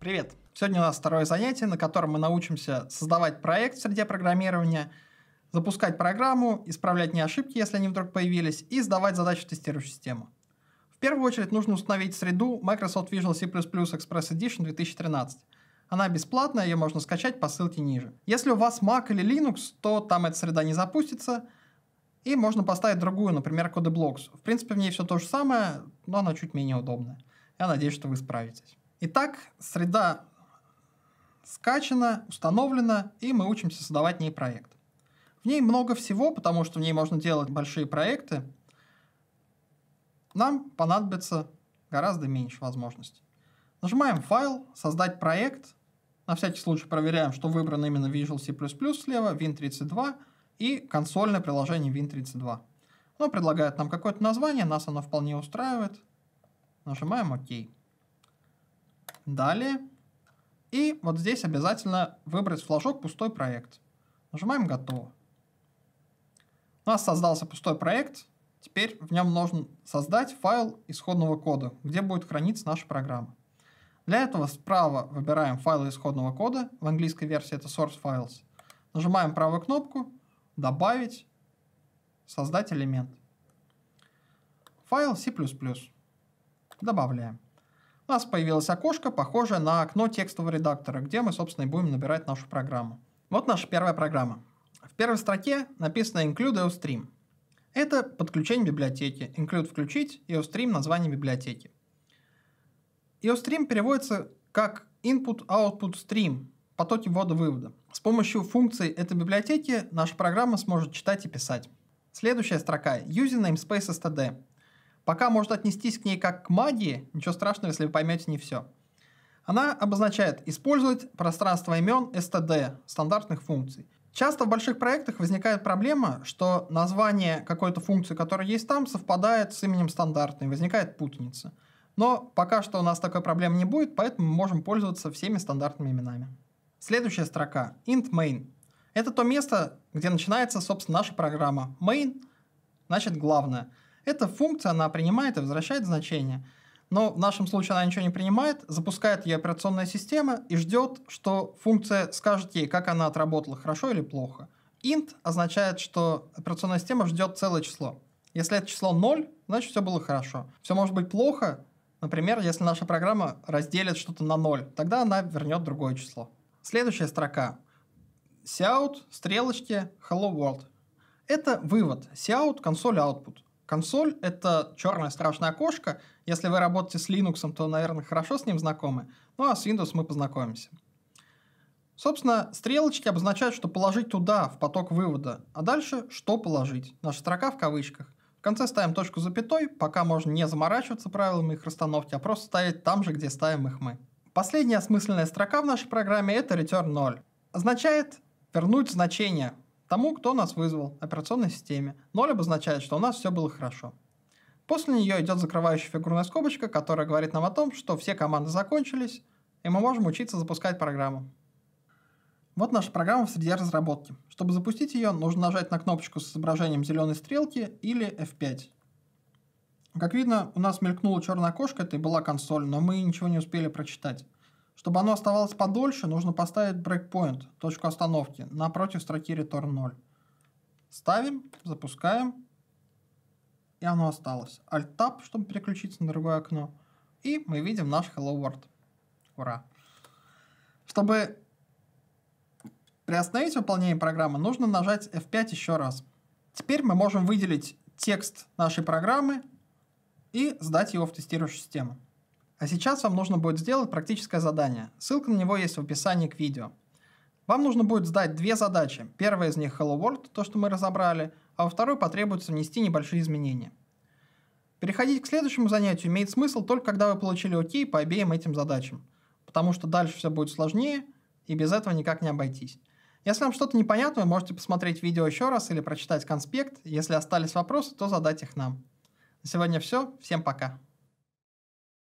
Привет! Сегодня у нас второе занятие, на котором мы научимся создавать проект в среде программирования, запускать программу, исправлять не ошибки, если они вдруг появились, и сдавать задачу тестирующую систему. В первую очередь нужно установить среду Microsoft Visual C++ Express Edition 2013. Она бесплатная, ее можно скачать по ссылке ниже. Если у вас Mac или Linux, то там эта среда не запустится, и можно поставить другую, например, CodeBlocks. В принципе, в ней все то же самое, но она чуть менее удобная. Я надеюсь, что вы справитесь. Итак, среда скачана, установлена, и мы учимся создавать в ней проект. В ней много всего, потому что в ней можно делать большие проекты. Нам понадобится гораздо меньше возможностей. Нажимаем «Файл», «Создать проект». На всякий случай проверяем, что выбрано именно Visual C++ слева, Win32 и консольное приложение Win32. Оно предлагает нам какое-то название, нас оно вполне устраивает. Нажимаем «Ок». OK далее. И вот здесь обязательно выбрать флажок «Пустой проект». Нажимаем «Готово». У нас создался пустой проект. Теперь в нем нужно создать файл исходного кода, где будет храниться наша программа. Для этого справа выбираем файлы исходного кода, в английской версии это source files. Нажимаем правую кнопку «Добавить», «Создать элемент». Файл C++. Добавляем. У нас появилось окошко, похожее на окно текстового редактора, где мы, собственно, и будем набирать нашу программу. Вот наша первая программа. В первой строке написано include eustream. Это подключение библиотеки. Include включить, eustream название библиотеки. EOStream переводится как Input-Output Stream, потоки ввода-вывода. С помощью функций этой библиотеки наша программа сможет читать и писать. Следующая строка – Using Namespace STD. Пока можно отнестись к ней как к магии, ничего страшного, если вы поймете не все. Она обозначает использовать пространство имен STD, стандартных функций. Часто в больших проектах возникает проблема, что название какой-то функции, которая есть там, совпадает с именем стандартной, возникает путаница. Но пока что у нас такой проблемы не будет, поэтому мы можем пользоваться всеми стандартными именами. Следующая строка — int main. Это то место, где начинается, собственно, наша программа. Main значит главное — эта функция, она принимает и возвращает значение. Но в нашем случае она ничего не принимает, запускает ее операционная система и ждет, что функция скажет ей, как она отработала, хорошо или плохо. Int означает, что операционная система ждет целое число. Если это число 0, значит все было хорошо. Все может быть плохо, например, если наша программа разделит что-то на 0, тогда она вернет другое число. Следующая строка. Cout, стрелочки, hello world. Это вывод. Cout, консоль output. Консоль — это черная страшная окошко. Если вы работаете с Linux, то, наверное, хорошо с ним знакомы. Ну а с Windows мы познакомимся. Собственно, стрелочки обозначают, что положить туда, в поток вывода, а дальше что положить. Наша строка в кавычках. В конце ставим точку с запятой, пока можно не заморачиваться правилами их расстановки, а просто ставить там же, где ставим их мы. Последняя осмысленная строка в нашей программе — это return 0. Означает вернуть значение тому, кто нас вызвал, операционной системе. 0 обозначает, что у нас все было хорошо. После нее идет закрывающая фигурная скобочка, которая говорит нам о том, что все команды закончились, и мы можем учиться запускать программу. Вот наша программа в среде разработки. Чтобы запустить ее, нужно нажать на кнопочку с изображением зеленой стрелки или F5. Как видно, у нас мелькнуло черное окошко, это и была консоль, но мы ничего не успели прочитать. Чтобы оно оставалось подольше, нужно поставить breakpoint, точку остановки, напротив строки return 0. Ставим, запускаем, и оно осталось. Alt-Tab, чтобы переключиться на другое окно. И мы видим наш Hello World. Ура! Чтобы приостановить выполнение программы, нужно нажать F5 еще раз. Теперь мы можем выделить текст нашей программы и сдать его в тестирующую систему. А сейчас вам нужно будет сделать практическое задание. Ссылка на него есть в описании к видео. Вам нужно будет сдать две задачи. Первая из них Hello World, то, что мы разобрали, а во второй потребуется внести небольшие изменения. Переходить к следующему занятию имеет смысл только когда вы получили ОК по обеим этим задачам, потому что дальше все будет сложнее и без этого никак не обойтись. Если вам что-то непонятно, вы можете посмотреть видео еще раз или прочитать конспект. Если остались вопросы, то задать их нам. На сегодня все. Всем пока.